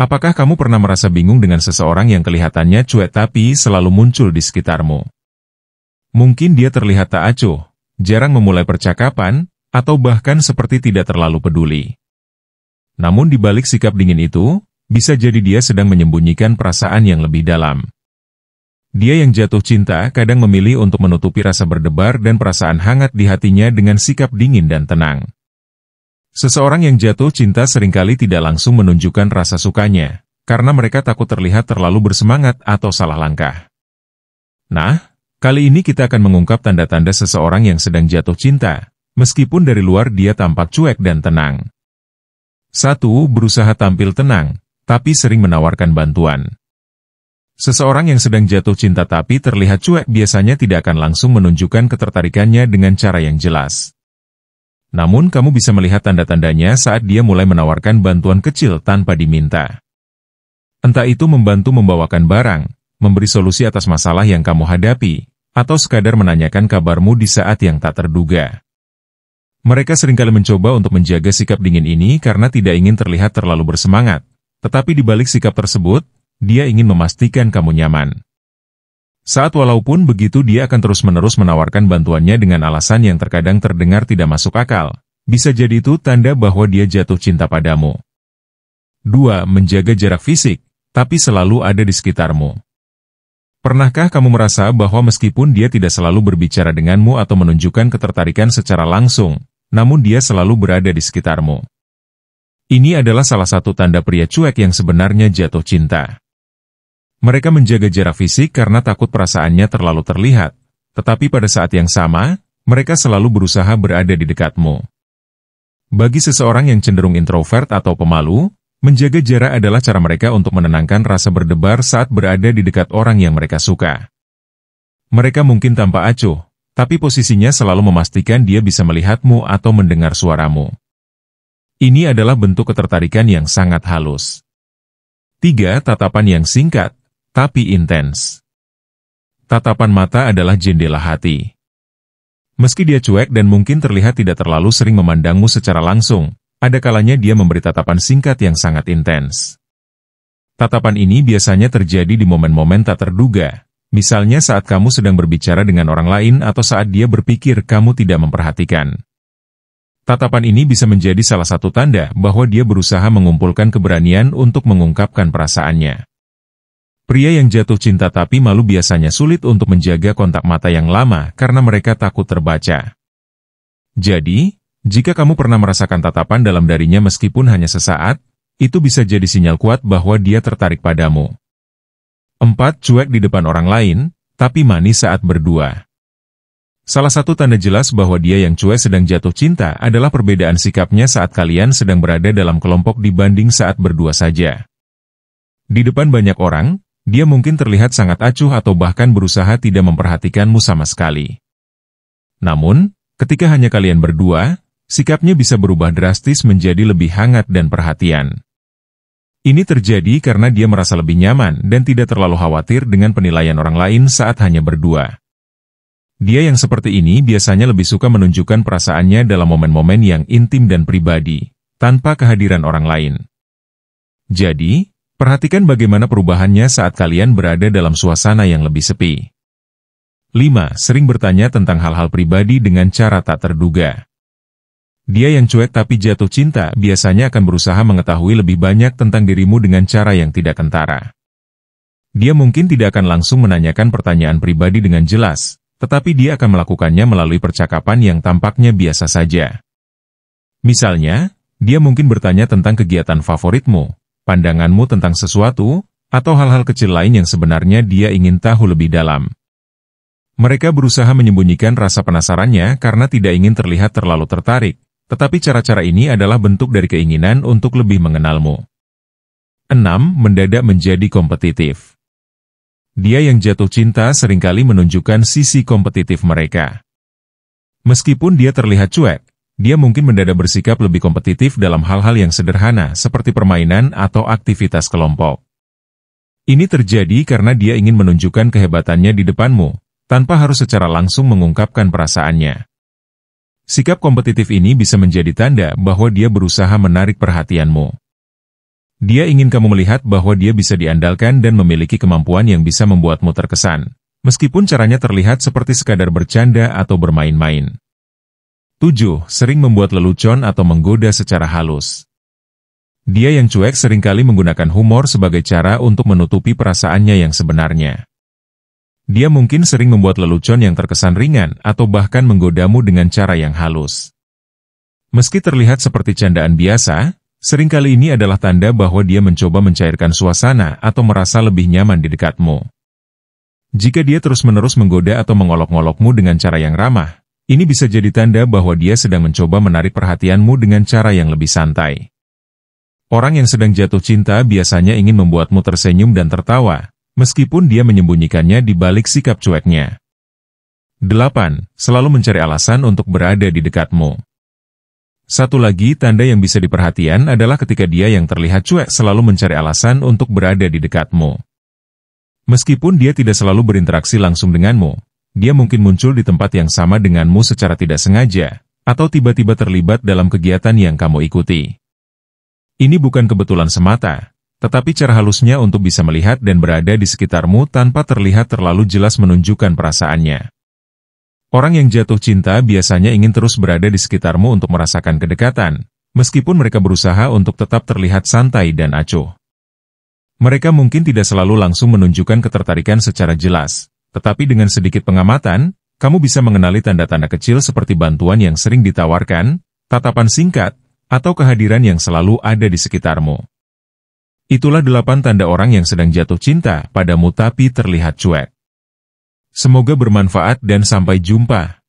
Apakah kamu pernah merasa bingung dengan seseorang yang kelihatannya cuek tapi selalu muncul di sekitarmu? Mungkin dia terlihat tak acuh, jarang memulai percakapan, atau bahkan seperti tidak terlalu peduli. Namun di balik sikap dingin itu, bisa jadi dia sedang menyembunyikan perasaan yang lebih dalam. Dia yang jatuh cinta kadang memilih untuk menutupi rasa berdebar dan perasaan hangat di hatinya dengan sikap dingin dan tenang. Seseorang yang jatuh cinta seringkali tidak langsung menunjukkan rasa sukanya, karena mereka takut terlihat terlalu bersemangat atau salah langkah. Nah, kali ini kita akan mengungkap tanda-tanda seseorang yang sedang jatuh cinta, meskipun dari luar dia tampak cuek dan tenang. 1. Berusaha tampil tenang, tapi sering menawarkan bantuan. Seseorang yang sedang jatuh cinta tapi terlihat cuek biasanya tidak akan langsung menunjukkan ketertarikannya dengan cara yang jelas. Namun kamu bisa melihat tanda-tandanya saat dia mulai menawarkan bantuan kecil tanpa diminta. Entah itu membantu membawakan barang, memberi solusi atas masalah yang kamu hadapi, atau sekadar menanyakan kabarmu di saat yang tak terduga. Mereka seringkali mencoba untuk menjaga sikap dingin ini karena tidak ingin terlihat terlalu bersemangat, tetapi di balik sikap tersebut, dia ingin memastikan kamu nyaman. Saat walaupun begitu dia akan terus-menerus menawarkan bantuannya dengan alasan yang terkadang terdengar tidak masuk akal. Bisa jadi itu tanda bahwa dia jatuh cinta padamu. 2. Menjaga jarak fisik, tapi selalu ada di sekitarmu. Pernahkah kamu merasa bahwa meskipun dia tidak selalu berbicara denganmu atau menunjukkan ketertarikan secara langsung, namun dia selalu berada di sekitarmu? Ini adalah salah satu tanda pria cuek yang sebenarnya jatuh cinta. Mereka menjaga jarak fisik karena takut perasaannya terlalu terlihat, tetapi pada saat yang sama, mereka selalu berusaha berada di dekatmu. Bagi seseorang yang cenderung introvert atau pemalu, menjaga jarak adalah cara mereka untuk menenangkan rasa berdebar saat berada di dekat orang yang mereka suka. Mereka mungkin tanpa acuh, tapi posisinya selalu memastikan dia bisa melihatmu atau mendengar suaramu. Ini adalah bentuk ketertarikan yang sangat halus. 3. Tatapan yang singkat tapi intens. Tatapan mata adalah jendela hati. Meski dia cuek dan mungkin terlihat tidak terlalu sering memandangmu secara langsung, ada kalanya dia memberi tatapan singkat yang sangat intens. Tatapan ini biasanya terjadi di momen-momen tak terduga, misalnya saat kamu sedang berbicara dengan orang lain atau saat dia berpikir kamu tidak memperhatikan. Tatapan ini bisa menjadi salah satu tanda bahwa dia berusaha mengumpulkan keberanian untuk mengungkapkan perasaannya. Pria yang jatuh cinta tapi malu biasanya sulit untuk menjaga kontak mata yang lama karena mereka takut terbaca. Jadi, jika kamu pernah merasakan tatapan dalam darinya meskipun hanya sesaat, itu bisa jadi sinyal kuat bahwa dia tertarik padamu. Empat, Cuek di depan orang lain, tapi manis saat berdua. Salah satu tanda jelas bahwa dia yang cuek sedang jatuh cinta adalah perbedaan sikapnya saat kalian sedang berada dalam kelompok dibanding saat berdua saja. Di depan banyak orang, dia mungkin terlihat sangat acuh atau bahkan berusaha tidak memperhatikanmu sama sekali. Namun, ketika hanya kalian berdua, sikapnya bisa berubah drastis menjadi lebih hangat dan perhatian. Ini terjadi karena dia merasa lebih nyaman dan tidak terlalu khawatir dengan penilaian orang lain saat hanya berdua. Dia yang seperti ini biasanya lebih suka menunjukkan perasaannya dalam momen-momen yang intim dan pribadi, tanpa kehadiran orang lain. Jadi, Perhatikan bagaimana perubahannya saat kalian berada dalam suasana yang lebih sepi. 5. Sering bertanya tentang hal-hal pribadi dengan cara tak terduga. Dia yang cuek tapi jatuh cinta biasanya akan berusaha mengetahui lebih banyak tentang dirimu dengan cara yang tidak kentara. Dia mungkin tidak akan langsung menanyakan pertanyaan pribadi dengan jelas, tetapi dia akan melakukannya melalui percakapan yang tampaknya biasa saja. Misalnya, dia mungkin bertanya tentang kegiatan favoritmu, pandanganmu tentang sesuatu, atau hal-hal kecil lain yang sebenarnya dia ingin tahu lebih dalam. Mereka berusaha menyembunyikan rasa penasarannya karena tidak ingin terlihat terlalu tertarik, tetapi cara-cara ini adalah bentuk dari keinginan untuk lebih mengenalmu. 6. Mendadak menjadi kompetitif. Dia yang jatuh cinta seringkali menunjukkan sisi kompetitif mereka. Meskipun dia terlihat cuek, dia mungkin mendadak bersikap lebih kompetitif dalam hal-hal yang sederhana seperti permainan atau aktivitas kelompok. Ini terjadi karena dia ingin menunjukkan kehebatannya di depanmu, tanpa harus secara langsung mengungkapkan perasaannya. Sikap kompetitif ini bisa menjadi tanda bahwa dia berusaha menarik perhatianmu. Dia ingin kamu melihat bahwa dia bisa diandalkan dan memiliki kemampuan yang bisa membuatmu terkesan, meskipun caranya terlihat seperti sekadar bercanda atau bermain-main. 7. Sering membuat lelucon atau menggoda secara halus. Dia yang cuek seringkali menggunakan humor sebagai cara untuk menutupi perasaannya yang sebenarnya. Dia mungkin sering membuat lelucon yang terkesan ringan atau bahkan menggodamu dengan cara yang halus. Meski terlihat seperti candaan biasa, seringkali ini adalah tanda bahwa dia mencoba mencairkan suasana atau merasa lebih nyaman di dekatmu. Jika dia terus-menerus menggoda atau mengolok-ngolokmu dengan cara yang ramah, ini bisa jadi tanda bahwa dia sedang mencoba menarik perhatianmu dengan cara yang lebih santai. Orang yang sedang jatuh cinta biasanya ingin membuatmu tersenyum dan tertawa, meskipun dia menyembunyikannya di balik sikap cueknya. 8. Selalu mencari alasan untuk berada di dekatmu. Satu lagi tanda yang bisa diperhatian adalah ketika dia yang terlihat cuek selalu mencari alasan untuk berada di dekatmu. Meskipun dia tidak selalu berinteraksi langsung denganmu, dia mungkin muncul di tempat yang sama denganmu secara tidak sengaja, atau tiba-tiba terlibat dalam kegiatan yang kamu ikuti. Ini bukan kebetulan semata, tetapi cara halusnya untuk bisa melihat dan berada di sekitarmu tanpa terlihat terlalu jelas menunjukkan perasaannya. Orang yang jatuh cinta biasanya ingin terus berada di sekitarmu untuk merasakan kedekatan, meskipun mereka berusaha untuk tetap terlihat santai dan acuh. Mereka mungkin tidak selalu langsung menunjukkan ketertarikan secara jelas, tetapi dengan sedikit pengamatan, kamu bisa mengenali tanda-tanda kecil seperti bantuan yang sering ditawarkan, tatapan singkat, atau kehadiran yang selalu ada di sekitarmu. Itulah delapan tanda orang yang sedang jatuh cinta padamu tapi terlihat cuek. Semoga bermanfaat dan sampai jumpa.